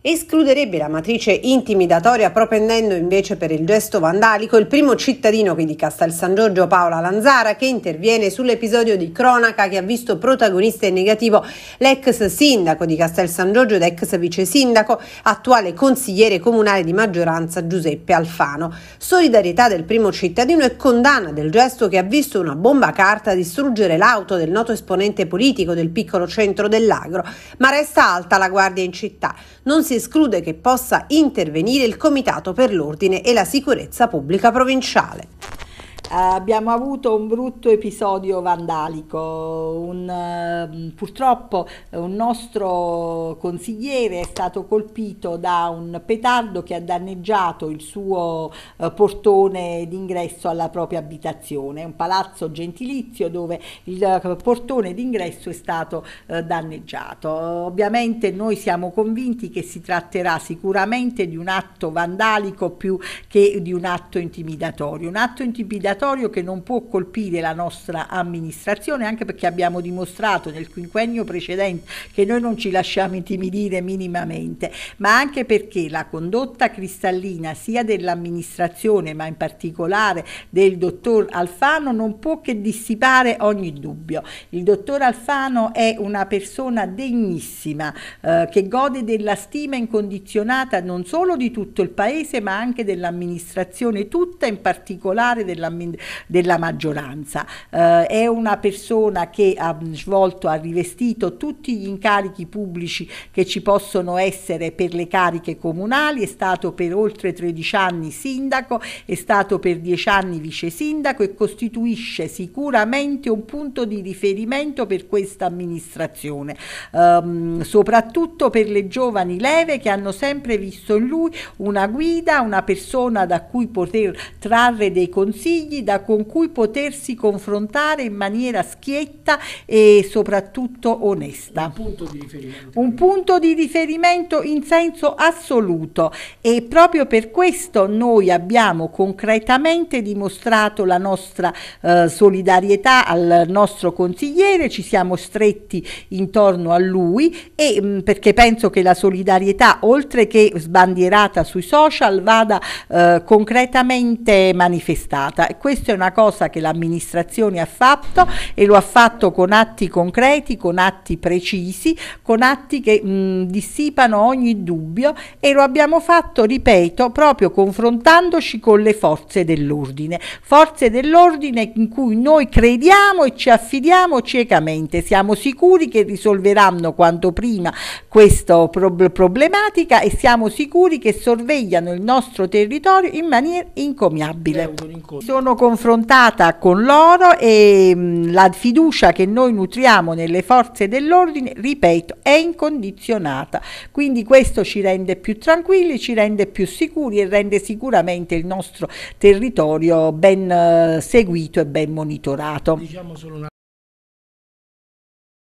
escluderebbe la matrice intimidatoria propendendo invece per il gesto vandalico il primo cittadino qui di Castel San Giorgio Paola Lanzara che interviene sull'episodio di cronaca che ha visto protagonista in negativo l'ex sindaco di Castel San Giorgio ed ex vice sindaco attuale consigliere comunale di maggioranza Giuseppe Alfano. Solidarietà del primo cittadino e condanna del gesto che ha visto una bomba carta distruggere l'auto del noto esponente politico del piccolo centro dell'agro, ma resta alta la guardia in città. Non si esclude che possa intervenire il Comitato per l'Ordine e la Sicurezza Pubblica Provinciale abbiamo avuto un brutto episodio vandalico, un, ehm, purtroppo eh, un nostro consigliere è stato colpito da un petardo che ha danneggiato il suo eh, portone d'ingresso alla propria abitazione, un palazzo gentilizio dove il eh, portone d'ingresso è stato danneggiato. Ovviamente noi siamo convinti che si tratterà sicuramente di un atto vandalico più che di un atto intimidatorio. Un atto intimidatorio migratorio che non può colpire la nostra amministrazione, anche perché abbiamo dimostrato nel quinquennio precedente che noi non ci lasciamo intimidire minimamente, ma anche perché la condotta cristallina sia dell'amministrazione, ma in particolare del dottor Alfano, non può che dissipare ogni dubbio. Il dottor Alfano è una persona degnissima eh, che gode della stima incondizionata non solo di tutto il paese, ma anche dell'amministrazione tutta, in particolare dell'amministrazione della maggioranza. Eh, è una persona che ha svolto, ha rivestito tutti gli incarichi pubblici che ci possono essere per le cariche comunali, è stato per oltre 13 anni sindaco, è stato per 10 anni vice sindaco e costituisce sicuramente un punto di riferimento per questa amministrazione, ehm, soprattutto per le giovani leve che hanno sempre visto in lui una guida, una persona da cui poter trarre dei consigli guida con cui potersi confrontare in maniera schietta e soprattutto onesta. Un punto di riferimento. Un punto di riferimento in senso assoluto e proprio per questo noi abbiamo concretamente dimostrato la nostra eh, solidarietà al nostro consigliere, ci siamo stretti intorno a lui e mh, mm, perché penso che la solidarietà oltre che sbandierata sui social vada eh, concretamente manifestata questa è una cosa che l'amministrazione ha fatto e lo ha fatto con atti concreti, con atti precisi, con atti che mh, dissipano ogni dubbio e lo abbiamo fatto, ripeto, proprio confrontandoci con le forze dell'ordine, forze dell'ordine in cui noi crediamo e ci affidiamo ciecamente, siamo sicuri che risolveranno quanto prima questa prob problematica e siamo sicuri che sorvegliano il nostro territorio in maniera incomiabile. Sono confrontata con loro e mm, la fiducia che noi nutriamo nelle forze dell'ordine, ripeto, è incondizionata. Quindi questo ci rende più tranquilli, ci rende più sicuri e rende sicuramente il nostro territorio ben eh, seguito e ben monitorato. Diciamo